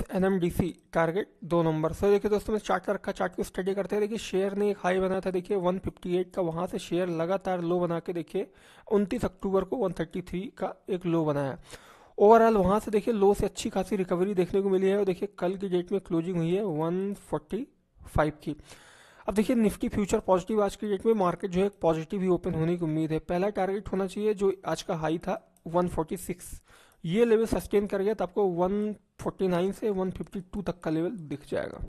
N M D C target दो number sir देखिए दोस्तों मैंने चार्ट का रखा चार्ट को स्टडी करते हैं देखिए शेयर ने एक हाई बनाया था देखिए 158 का वहाँ से शेयर लगातार लो बना के देखिए 29 अक्टूबर को 133 का एक लो बनाया ओवरऑल वहाँ से देखिए लो से अच्छी खासी रिकवरी देखने को मिली है और देखिए कल की डेट में क्लोजिंग हुई है वन की अब देखिए निफ्टी फ्यूचर पॉजिटिव आज की डेट में मार्केट जो है पॉजिटिव ही ओपन होने की उम्मीद है पहला टारगेट होना चाहिए जो आज का हाई था 146 ये लेवल सस्टेन कर गया तो आपको 149 से 152 तक का लेवल दिख जाएगा